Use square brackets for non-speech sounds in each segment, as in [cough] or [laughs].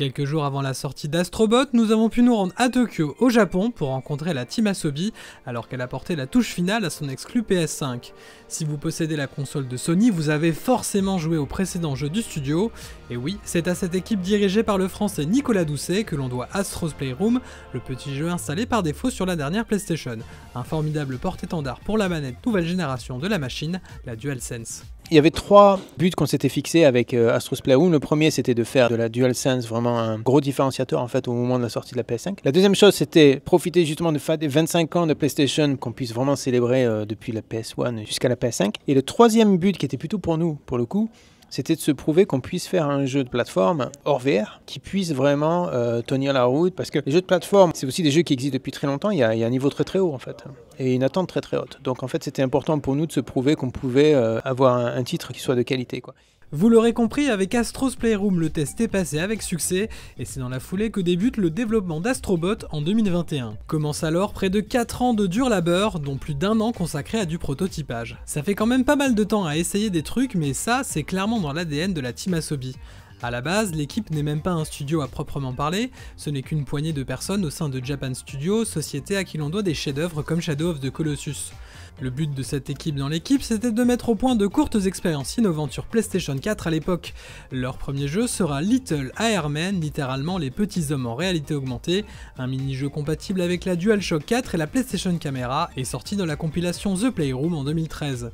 Quelques jours avant la sortie d'Astrobot, nous avons pu nous rendre à Tokyo, au Japon, pour rencontrer la Team Asobi, alors qu'elle apportait la touche finale à son exclu PS5. Si vous possédez la console de Sony, vous avez forcément joué au précédent jeu du studio, et oui, c'est à cette équipe dirigée par le français Nicolas Doucet que l'on doit Astro's Playroom, le petit jeu installé par défaut sur la dernière PlayStation, un formidable porte-étendard pour la manette nouvelle génération de la machine, la DualSense. Il y avait trois buts qu'on s'était fixés avec euh, Astros Playroom. Le premier, c'était de faire de la DualSense vraiment un gros différenciateur en fait au moment de la sortie de la PS5. La deuxième chose, c'était profiter justement de des 25 ans de PlayStation qu'on puisse vraiment célébrer euh, depuis la PS1 jusqu'à la PS5. Et le troisième but, qui était plutôt pour nous, pour le coup, c'était de se prouver qu'on puisse faire un jeu de plateforme hors VR qui puisse vraiment euh, tenir la route. Parce que les jeux de plateforme, c'est aussi des jeux qui existent depuis très longtemps. Il y, a, un niveau très très haut en fait hein, et une attente très très haute. Donc en fait, c'était important pour nous de se prouver qu'on pouvait euh, avoir un, un, titre qui soit de qualité. Quoi. Vous l'aurez compris, avec Astro's Playroom, le test est passé avec succès, et c'est dans la foulée que débute le développement d'Astrobot en 2021. Commence alors près de 4 ans de dur labeur, dont plus d'un an consacré à du prototypage. Ça fait quand même pas mal de temps à essayer des trucs, mais ça, c'est clairement dans l'ADN de la team Asobi. A la base, l'équipe n'est même pas un studio à proprement parler, ce n'est qu'une poignée de personnes au sein de Japan Studio, société à qui l'on doit des chefs-d'œuvre comme Shadow of the Colossus. Le but de cette équipe dans l'équipe, c'était de mettre au point de courtes expériences innovantes sur PlayStation 4 à l'époque. Leur premier jeu sera Little Airmen, littéralement les petits hommes en réalité augmentée, un mini-jeu compatible avec la DualShock 4 et la PlayStation Camera, et sorti dans la compilation The Playroom en 2013.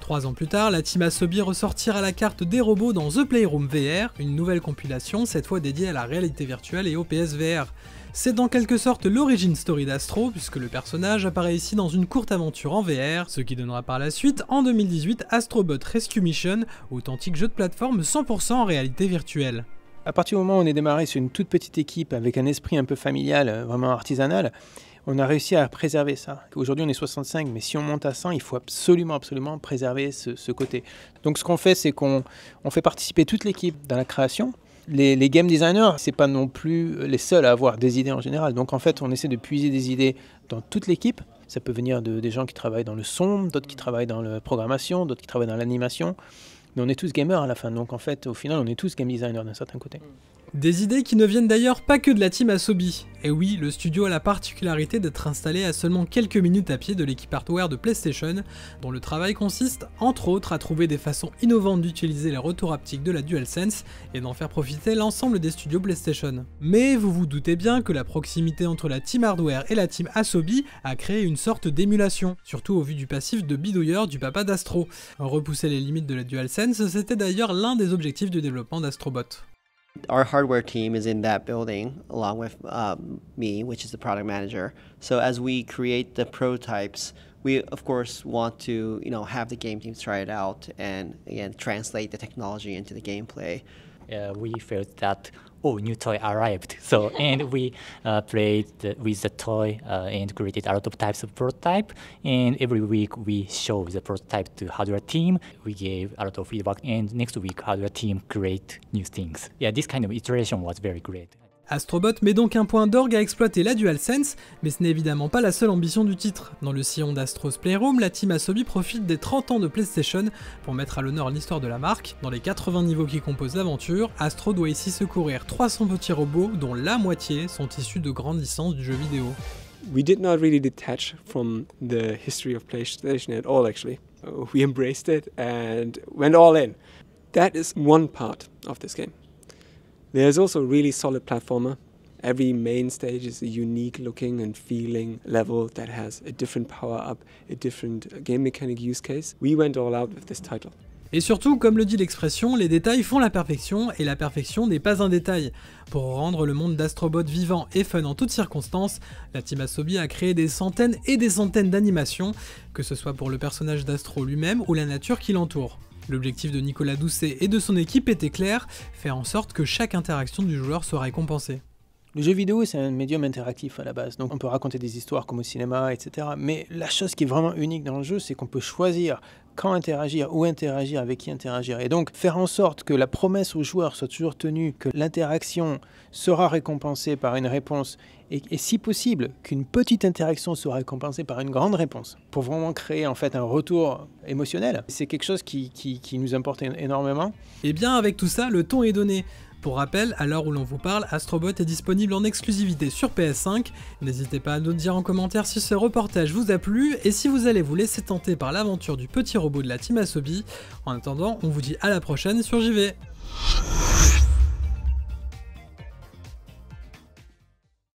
Trois ans plus tard, la team Asobi ressortira la carte des robots dans The Playroom VR, une nouvelle compilation cette fois dédiée à la réalité virtuelle et au PSVR. C'est dans quelque sorte l'origine story d'Astro, puisque le personnage apparaît ici dans une courte aventure en VR, ce qui donnera par la suite, en 2018, Astrobot Rescue Mission, authentique jeu de plateforme 100% en réalité virtuelle. À partir du moment où on est démarré sur une toute petite équipe avec un esprit un peu familial, euh, vraiment artisanal, on a réussi à préserver ça. Aujourd'hui, on est 65, mais si on monte à 100, il faut absolument, absolument préserver ce, côté. Donc, ce qu'on fait, c'est qu'on fait participer toute l'équipe dans la création. Les, les game designers, c'est pas non plus les seuls à avoir des idées en général. Donc, en fait, on essaie de puiser des idées dans toute l'équipe. Ça peut venir de, des gens qui travaillent dans le son, d'autres qui travaillent dans la programmation, d'autres qui travaillent dans l'animation on est tous gamers à la fin, donc en fait, au final, on est tous game designers d'un certain côté. Des idées qui ne viennent d'ailleurs pas que de la team Asobi. Et eh oui, le studio a la particularité d'être installé à seulement quelques minutes à pied de l'équipe hardware de PlayStation, dont le travail consiste entre autres à trouver des façons innovantes d'utiliser les retours haptiques de la DualSense et d'en faire profiter l'ensemble des studios PlayStation. Mais vous vous doutez bien que la proximité entre la team hardware et la team Asobi a créé une sorte d'émulation, surtout au vu du passif de bidouilleur du papa d'Astro. Repousser les limites de la DualSense Defense, c'était d'ailleurs l'un des objectifs du développement d'Astrobot. Our hardware team is in that building along with um, me, which is the product manager. So as we create the prototypes, we of course want to you know have the game teams try it out and again translate the technology into the gameplay uh, we felt that oh, new toy arrived. So [laughs] and we uh, played the, with the toy uh, and created a lot of types of prototype. And every week we show the prototype to hardware team. We gave a lot of feedback, and next week hardware team create new things. Yeah, this kind of iteration was very great. Astrobot met donc un point d'orgue à exploiter la DualSense, mais ce n'est évidemment pas la seule ambition du titre. Dans le sillon d'Astro's Playroom, la team Asobi profite des 30 ans de PlayStation pour mettre à l'honneur l'histoire de la marque. Dans les 80 niveaux qui composent l'aventure, Astro doit ici secourir 300 petits robots dont la moitié sont issus de grandes licences du jeu vidéo. We did not really detach from the history of PlayStation at all actually. Uh, we embraced it and went all in. That is one part of this game. There's also a really solid platformer. Every main stage is a unique looking and feeling level that has a different power up, a different game mechanic use case. We went all out with this title. Et surtout, comme le dit l'expression, les détails font la perfection, et la perfection n'est pas un détail. Pour rendre le monde d'Astrobot vivant et fun en toutes circonstances, la team Asobi a créé des centaines et des centaines d'animations, que ce soit pour le personnage d'Astro lui-même ou la nature qui l'entoure. L'objectif de Nicolas Doucet et de son équipe était clair, faire en sorte que chaque interaction du joueur soit récompensée. Le jeu vidéo, c'est un médium interactif à la base, donc on peut raconter des histoires comme au cinéma, etc. Mais la chose qui est vraiment unique dans le jeu, c'est qu'on peut choisir quand interagir, où interagir, avec qui interagir. Et donc faire en sorte que la promesse aux joueurs soit toujours tenue, que l'interaction sera récompensée par une réponse, et, si possible, qu'une petite interaction soit récompensée par une grande réponse, pour vraiment créer en fait un retour émotionnel. C'est quelque chose qui, qui nous importe énormément. Et eh bien avec tout ça, le ton est donné. Pour rappel, à l'heure où l'on vous parle, Astrobot est disponible en exclusivité sur PS5. N'hésitez pas à nous dire en commentaire si ce reportage vous a plu et si vous allez vous laisser tenter par l'aventure du petit robot de la team Asobi. En attendant, on vous dit à la prochaine sur JV.